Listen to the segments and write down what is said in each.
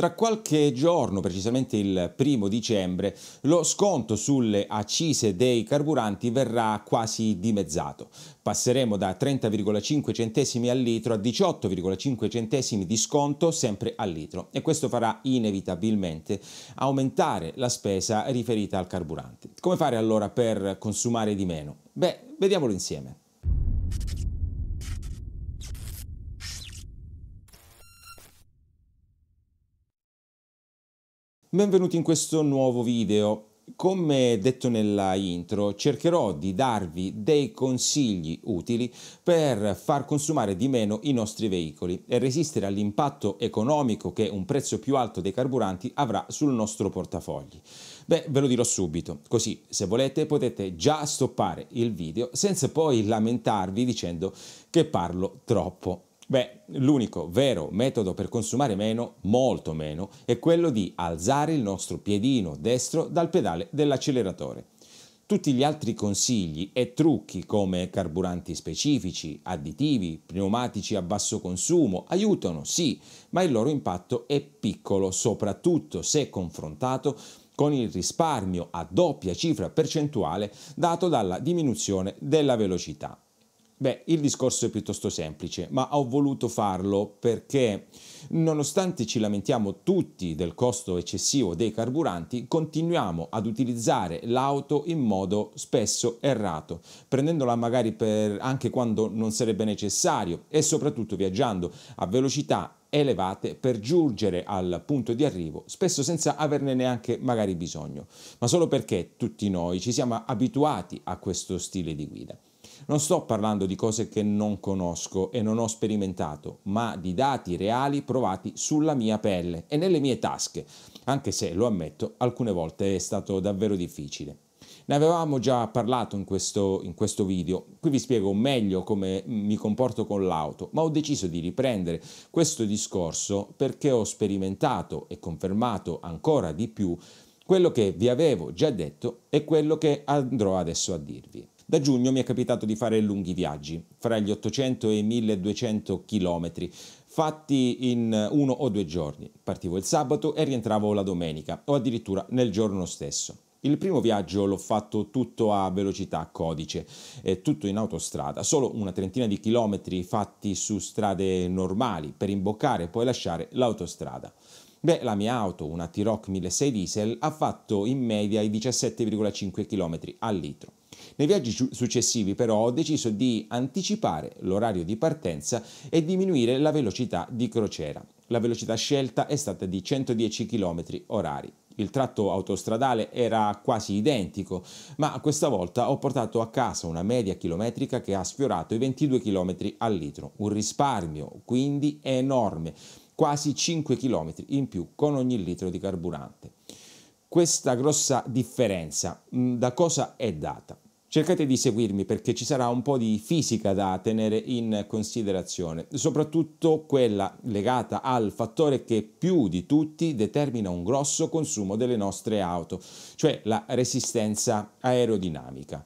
Tra qualche giorno, precisamente il primo dicembre, lo sconto sulle accise dei carburanti verrà quasi dimezzato. Passeremo da 30,5 centesimi al litro a 18,5 centesimi di sconto sempre al litro e questo farà inevitabilmente aumentare la spesa riferita al carburante. Come fare allora per consumare di meno? Beh, vediamolo insieme. Benvenuti in questo nuovo video. Come detto nella intro, cercherò di darvi dei consigli utili per far consumare di meno i nostri veicoli e resistere all'impatto economico che un prezzo più alto dei carburanti avrà sul nostro portafogli. Beh, ve lo dirò subito, così se volete potete già stoppare il video senza poi lamentarvi dicendo che parlo troppo. Beh, l'unico vero metodo per consumare meno, molto meno, è quello di alzare il nostro piedino destro dal pedale dell'acceleratore. Tutti gli altri consigli e trucchi come carburanti specifici, additivi, pneumatici a basso consumo aiutano, sì, ma il loro impatto è piccolo, soprattutto se confrontato con il risparmio a doppia cifra percentuale dato dalla diminuzione della velocità. Beh, il discorso è piuttosto semplice, ma ho voluto farlo perché, nonostante ci lamentiamo tutti del costo eccessivo dei carburanti, continuiamo ad utilizzare l'auto in modo spesso errato, prendendola magari anche quando non sarebbe necessario e soprattutto viaggiando a velocità elevate per giungere al punto di arrivo, spesso senza averne neanche magari bisogno, ma solo perché tutti noi ci siamo abituati a questo stile di guida. Non sto parlando di cose che non conosco e non ho sperimentato, ma di dati reali provati sulla mia pelle e nelle mie tasche, anche se lo ammetto, alcune volte è stato davvero difficile. Ne avevamo già parlato in questo, in questo, video, qui vi spiego meglio come mi comporto con l'auto, ma ho deciso di riprendere questo discorso perché ho sperimentato e confermato ancora di più quello che vi avevo già detto e quello che andrò adesso a dirvi. Da giugno mi è capitato di fare lunghi viaggi, fra gli 800 e i 1200 km, fatti in uno o due giorni. Partivo il sabato e rientravo la domenica, o addirittura nel giorno stesso. Il primo viaggio l'ho fatto tutto a velocità codice, tutto in autostrada, solo una trentina di chilometri fatti su strade normali per imboccare e poi lasciare l'autostrada. Beh, la mia auto, una T-Rock 1600 diesel, ha fatto in media i 17,5 km al litro. Nei viaggi successivi però ho deciso di anticipare l'orario di partenza e diminuire la velocità di crociera. La velocità scelta è stata di 110 km orari. Il tratto autostradale era quasi identico, ma questa volta ho portato a casa una media chilometrica che ha sfiorato i 22 km al litro, un risparmio quindi enorme, quasi 5 km in più con ogni litro di carburante. Questa grossa differenza da cosa è data? Cercate di seguirmi perché ci sarà un po' di fisica da tenere in considerazione, soprattutto quella legata al fattore che più di tutti determina un grosso consumo delle nostre auto, cioè la resistenza aerodinamica.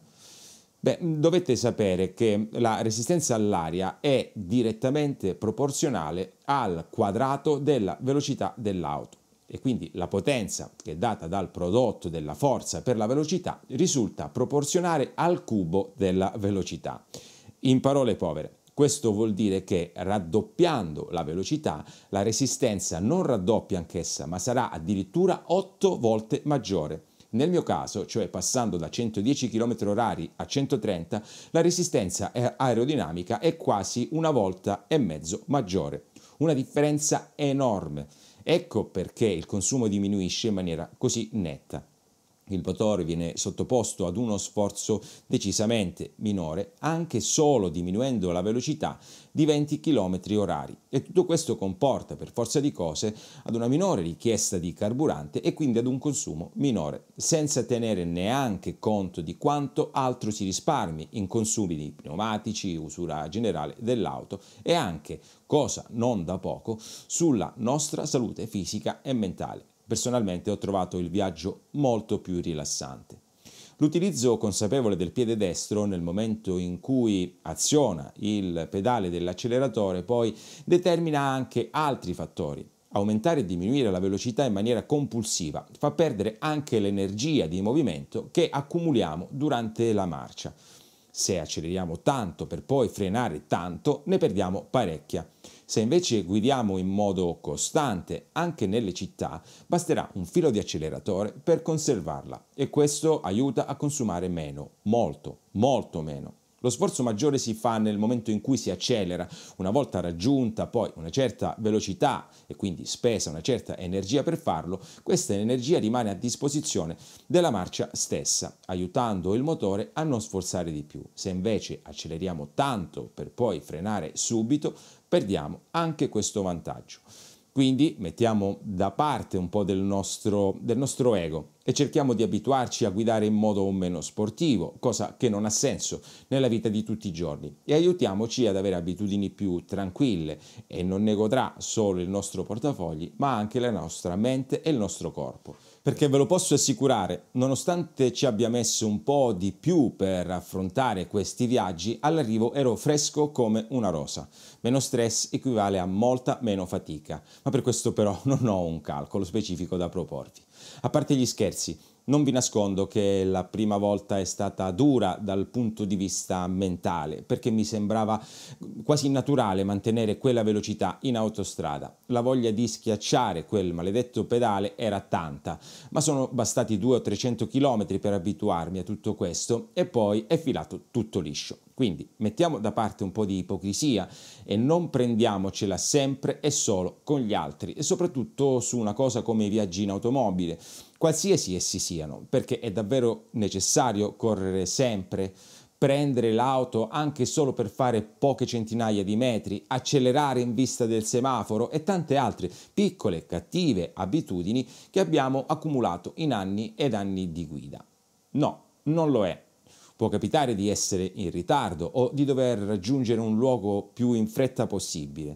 Beh, mm, dovete sapere che la resistenza all'aria è direttamente proporzionale al quadrato della velocità dell'auto e quindi la potenza che è data dal prodotto della forza per la velocità risulta proporzionale al cubo della velocità. In parole povere, questo vuol dire che raddoppiando la velocità la resistenza non raddoppia anch'essa, ma sarà addirittura 8 volte maggiore. Nel mio caso, cioè passando da 110 km h a 130, la resistenza aerodinamica è quasi una volta e mezzo maggiore. Una differenza enorme Ecco perché il consumo diminuisce in maniera così netta il motore viene sottoposto ad uno sforzo decisamente minore, anche solo diminuendo la velocità di 20 km orari e tutto questo comporta per forza di cose ad una minore richiesta di carburante e quindi ad un consumo minore, senza tenere neanche conto di quanto altro si risparmi in consumi di pneumatici, usura generale dell'auto e anche, cosa non da poco, sulla nostra salute fisica e mentale. Personalmente ho trovato il viaggio molto più rilassante. L'utilizzo consapevole del piede destro nel momento in cui aziona il pedale dell'acceleratore poi determina anche altri fattori. Aumentare e diminuire la velocità in maniera compulsiva fa perdere anche l'energia di movimento che accumuliamo durante la marcia. Se acceleriamo tanto per poi frenare tanto, ne perdiamo parecchia. Se invece guidiamo in modo costante anche nelle città, basterà un filo di acceleratore per conservarla e questo aiuta a consumare meno, molto, molto meno. Lo sforzo maggiore si fa nel momento in cui si accelera. Una volta raggiunta poi una certa velocità e quindi spesa una certa energia per farlo, questa energia rimane a disposizione della marcia stessa, aiutando il motore a non sforzare di più. Se invece acceleriamo tanto per poi frenare subito, perdiamo anche questo vantaggio. Quindi mettiamo da parte un po' del nostro, del nostro ego e cerchiamo di abituarci a guidare in modo meno sportivo, cosa che non ha senso nella vita di tutti i giorni, e aiutiamoci ad avere abitudini più tranquille e non ne godrà solo il nostro portafogli, ma anche la nostra mente e il nostro corpo. Perché ve lo posso assicurare, nonostante ci abbia messo un po' di più per affrontare questi viaggi, all'arrivo ero fresco come una rosa. Meno stress equivale a molta meno fatica, ma per questo però non ho un calcolo specifico da proporvi. A parte gli scherzi, non vi nascondo che la prima volta è stata dura dal punto di vista mentale, perché mi sembrava quasi naturale mantenere quella velocità in autostrada. La voglia di schiacciare quel maledetto pedale era tanta, ma sono bastati 200 o 300 km per abituarmi a tutto questo e poi è filato tutto liscio. Quindi mettiamo da parte un po' di ipocrisia e non prendiamocela sempre e solo con gli altri e soprattutto su una cosa come i viaggi in automobile, qualsiasi essi siano, perché è davvero necessario correre sempre prendere l'auto anche solo per fare poche centinaia di metri, accelerare in vista del semaforo e tante altre piccole cattive abitudini che abbiamo accumulato in anni ed anni di guida. No, non lo è. Può capitare di essere in ritardo o di dover raggiungere un luogo più in fretta possibile.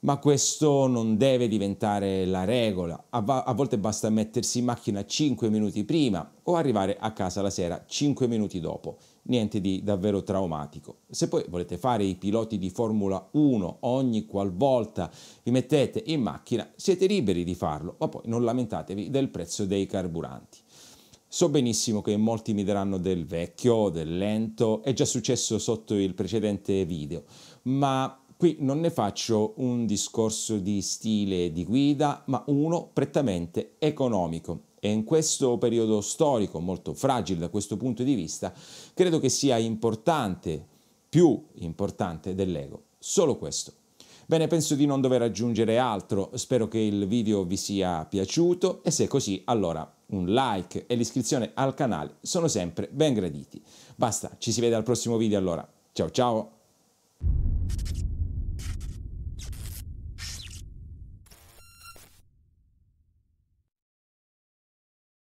Ma questo non deve diventare la regola. A, va- a, volte basta mettersi in macchina 5 minuti prima o arrivare a casa la sera 5 minuti dopo. Niente di davvero traumatico. Se poi volete fare i piloti di Formula 1 ogni qualvolta vi mettete in macchina, siete liberi di farlo, ma poi non lamentatevi del prezzo dei carburanti. So benissimo che molti mi daranno del vecchio, del lento, è già successo sotto il precedente video, ma qui non ne faccio un discorso di stile di guida, ma uno prettamente economico. E in questo periodo storico, molto fragile da questo punto di vista, credo che sia importante, più importante dell'ego. Solo questo. Bene, penso di non dover aggiungere altro, spero che il video vi sia piaciuto e se è così, allora un like e l'iscrizione al canale sono sempre ben graditi. Basta, ci si vede al prossimo video allora. Ciao ciao!